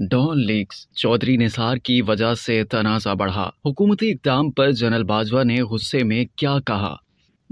don leaks Chaudhary Nisar की वजह से तनाजा बढ़ा हुकूमती इकदाम पर जनरल बाजवा ने गुस्से में क्या कहा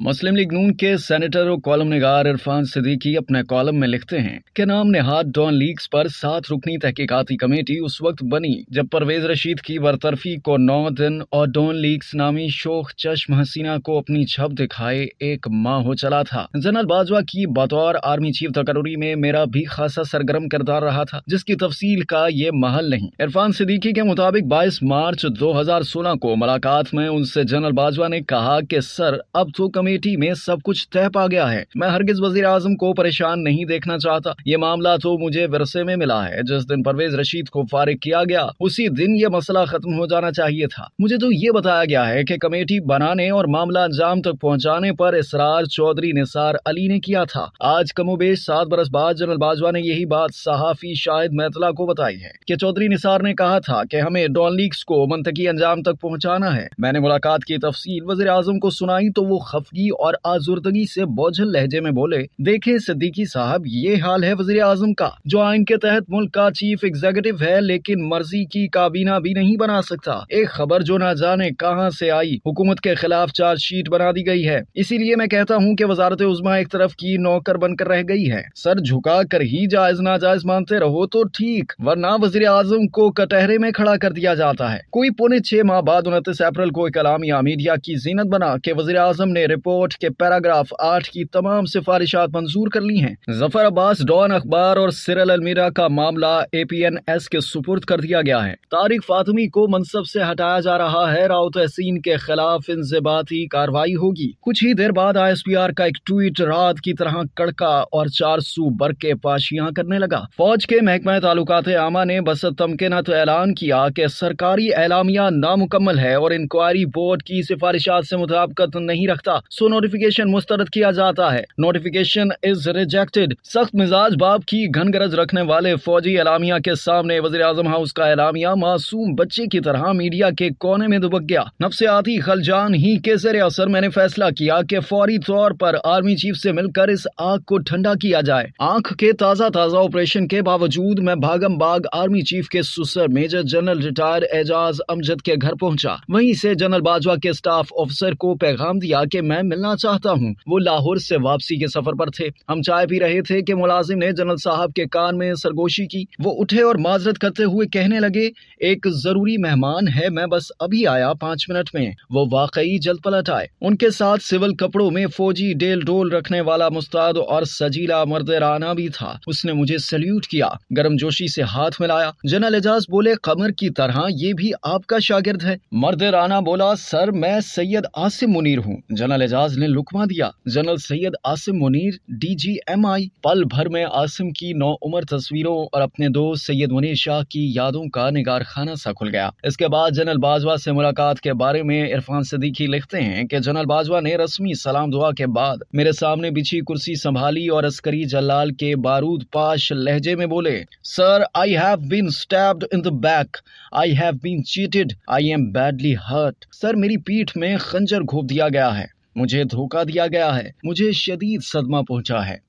मुस्लिम लीग नून के सेनेटर और कॉलम निगार इरफान सिद्दीकी अपने कॉलम में लिखते हैं कि नाम नेहाद डॉन लीग्स पर सात रुकनी तहकीकाती कमेटी उस वक्त बनी जब परवेज रशीद की बरतरफी को नौ दिन और डॉन लीग्स नामी शोख चश्म हसीना को अपनी छप दिखाए एक माह हो चला था जनरल बाजवा की बतौर आर्मी चीफ तकरी में मेरा भी खासा सरगर्म किरदार रहा था जिसकी तफसील का ये महल नहीं इरफान सिद्दीकी के मुताबिक बाईस मार्च दो हजार सोलह को मुलाकात में उनसे जनरल बाजवा ने कहा की सर अब तो कमेटी में सब कुछ तय पा गया है मैं हरगिज वजीर आजम को परेशान नहीं देखना चाहता ये मामला तो मुझे वरसे में मिला है जिस दिन परवेज रशीद को फारिग किया गया उसी दिन ये मसला खत्म हो जाना चाहिए था मुझे तो ये बताया गया है की कमेटी बनाने और मामला अंजाम तक पहुँचाने आरोप इसरार चौधरी निसार अली ने किया था आज कमोबेश सात बरस बाद जनरल बाजवा ने यही बात सहाफी शाहिद मेहतला को बताई है की चौधरी निसार ने कहा था की हमें डॉन लीग्स को मनतकी अंजाम तक पहुँचाना है मैंने मुलाकात की तफसील वजीर आजम को सुनाई तो वो खफ खिलाफगी और आजुर्दगी से बोझल लहजे में बोले देखे सिद्दीकी साहब ये हाल है वजीर आजम का जो आइन के तहत मुल्क का चीफ एग्जीक्यूटिव है लेकिन मर्जी की काबीना भी नहीं बना सकता एक खबर जो ना जाने कहाँ से आई हुकूमत के खिलाफ चार्जशीट बना दी गई है इसीलिए मैं कहता हूँ की वजारत उजमा एक तरफ की नौकर बनकर रह गई है सर झुका कर ही जायज नाजायज मानते रहो तो ठीक वरना वजीर आजम को कटहरे में खड़ा कर दिया जाता है कोई पौने छह माह बाद उनतीस अप्रैल को एक अलामिया मीडिया की जीनत बना के वजीर आजम ने रिपोर्ट के पैराग्राफ आठ की तमाम सिफारिश मंजूर कर ली हैं जफर अब्बास डॉन अखबार और सिरल अलमीरा का मामला ए पी एन एस के सुपुर्द कर दिया गया है तारिक फातमी को मनसब से हटाया जा रहा है राउत तहसीन के खिलाफ इंजबाती कार्रवाई होगी कुछ ही देर बाद आई एस पी आर का एक ट्वीट रात की तरह कड़का और चार सू बरके पाशिया करने लगा फौज के महकमा ताल्लुकात आमा ने बस तो ऐलान किया कि सरकारी ऐलामिया नामुकम्मल है और इंक्वायरी बोर्ड की सिफारिशात से मुताबकत नहीं रखता सो नोटिफिकेशन मुस्तरद किया जाता है नोटिफिकेशन इज रिजेक्टेड सख्त मिजाज बाप की घन गरज रखने वाले फौजी एलामिया के सामने वजी आजम हाउस का एलामिया मासूम बच्चे की तरह मीडिया के कोने में दुबक गया नफसियाती खलजान ही के जर असर मैंने फैसला किया की फौरी तौर पर आर्मी चीफ ऐसी मिलकर इस आग को ठंडा किया जाए आँख के ताज़ा ताज़ा ऑपरेशन के बावजूद मैं भागम बाग आर्मी चीफ के सुसर major general retire Ejaz Amjad के घर पहुँचा वही से जनरल बाजवा के स्टाफ ऑफिसर को पैगाम दिया की मैं मिलना चाहता हूँ वो लाहौर से वापसी के सफर पर थे हम चाय पी रहे थे कि मुलाजिम ने जनरल साहब के कान में सरगोशी की वो उठे और माजरत करते हुए कहने लगे एक जरूरी मेहमान है मैं बस अभी आया पाँच मिनट में वो वाकई जल्द पलट आए उनके साथ सिविल कपड़ों में फौजी डेल डोल रखने वाला मुस्ताद और सजीला मर्द राना भी था उसने मुझे सल्यूट किया गर्म जोशी से हाथ मिलाया जनरल एजाज बोले कमर की तरह ये भी आपका शागिर्द है मर्द राना बोला सर मैं सैयद आसिम मुनीर हूँ जनरल एजाज ने लुकमा दिया जनरल सैयद आसिम मुनीर डीजीएमआई पल भर में आसिम की नौ उम्र तस्वीरों और अपने दोस्त सैयद मुनीर शाह की यादों का निगार खाना सा खुल गया इसके बाद जनरल बाजवा से मुलाकात के बारे में इरफान सदीकी लिखते हैं कि जनरल बाजवा ने रस्मी सलाम दुआ के बाद मेरे सामने बिछी कुर्सी संभाली और अस्करी जलाल के बारूद पाश लहजे में बोले sir I have been stabbed in the back I have been cheated I am badly hurt sir मेरी पीठ में खंजर घोप दिया गया है मुझे धोखा दिया गया है मुझे शदीद सदमा पहुंचा है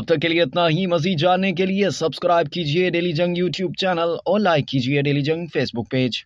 अब तक के लिए इतना ही मजीद जानने के लिए सब्सक्राइब कीजिए डेली जंग यूट्यूब चैनल और लाइक कीजिए डेली जंग फेसबुक पेज